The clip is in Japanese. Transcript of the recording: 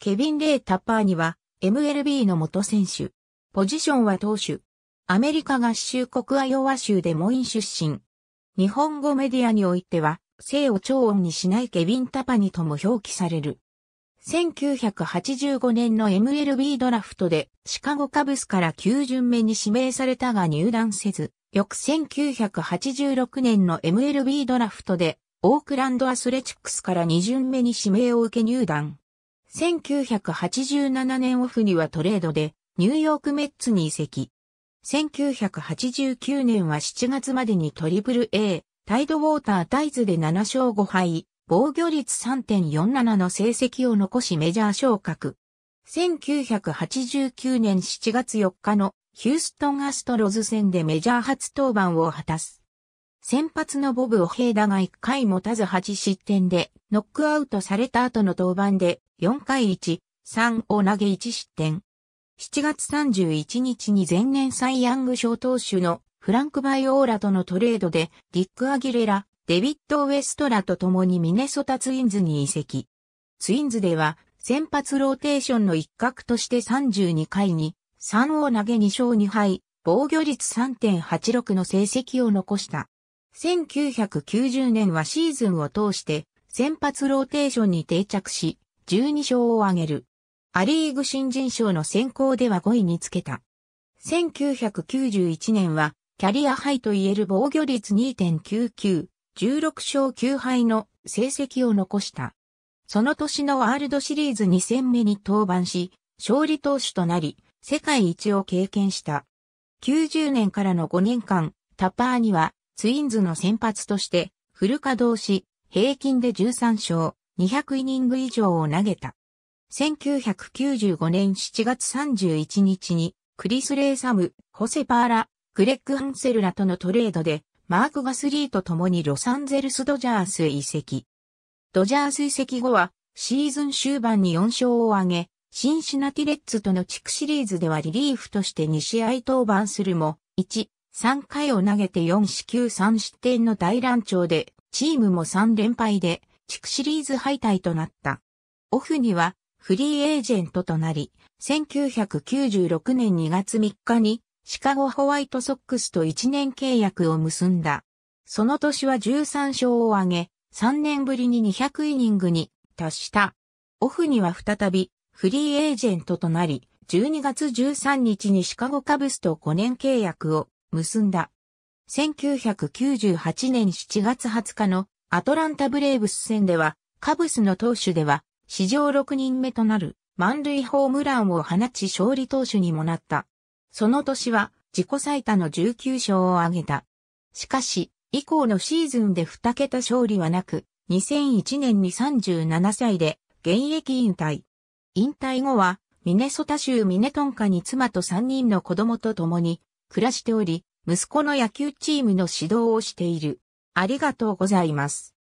ケビン・レイ・タッパーには MLB の元選手。ポジションは投手。アメリカ合衆国アヨワ州でモイン出身。日本語メディアにおいては、性を超音にしないケビン・タパニとも表記される。1985年の MLB ドラフトでシカゴカブスから9巡目に指名されたが入団せず、翌1986年の MLB ドラフトでオークランドアスレチックスから2巡目に指名を受け入団。1987年オフにはトレードでニューヨークメッツに移籍。1989年は7月までにトリプル A、タイドウォータータイズで7勝5敗、防御率3.47の成績を残しメジャー昇格。1989年7月4日のヒューストンアストロズ戦でメジャー初登板を果たす。先発のボブ・オヘイダが1回持たず8失点でノックアウトされた後の登板で4回1、3を投げ1失点。7月31日に前年サイ・ヤング賞投手のフランク・バイオーラとのトレードでディック・アギレラ、デビッド・ウェストラと共にミネソタツインズに移籍。ツインズでは先発ローテーションの一角として32回に3を投げ2勝2敗、防御率3.86の成績を残した。1990年はシーズンを通して先発ローテーションに定着し、12勝を挙げる。アリーグ新人賞の選考では5位につけた。1991年は、キャリアハイといえる防御率2.99、16勝9敗の成績を残した。その年のワールドシリーズ2戦目に登板し、勝利投手となり、世界一を経験した。90年からの5年間、タパーにはツインズの先発としてフル稼働し、平均で13勝、200イニング以上を投げた。1995年7月31日に、クリス・レイサム、ホセ・パーラ、グレッグ・ハンセルらとのトレードで、マーク・ガスリーと共にロサンゼルス・ドジャース移籍。ドジャース移籍後は、シーズン終盤に4勝を挙げ、シンシナティレッツとの地区シリーズではリリーフとして2試合登板するも、1、3回を投げて4四球3失点の大乱調で、チームも3連敗で、地区シリーズ敗退となった。オフにはフリーエージェントとなり、1996年2月3日にシカゴホワイトソックスと1年契約を結んだ。その年は13勝を挙げ、3年ぶりに200イニングに達した。オフには再びフリーエージェントとなり、12月13日にシカゴカブスと5年契約を結んだ。1998年7月20日のアトランタブレーブス戦では、カブスの投手では、史上6人目となる満塁ホームランを放ち勝利投手にもなった。その年は自己最多の19勝を挙げた。しかし、以降のシーズンで2桁勝利はなく、2001年に37歳で現役引退。引退後は、ミネソタ州ミネトンカに妻と3人の子供と共に暮らしており、息子の野球チームの指導をしている。ありがとうございます。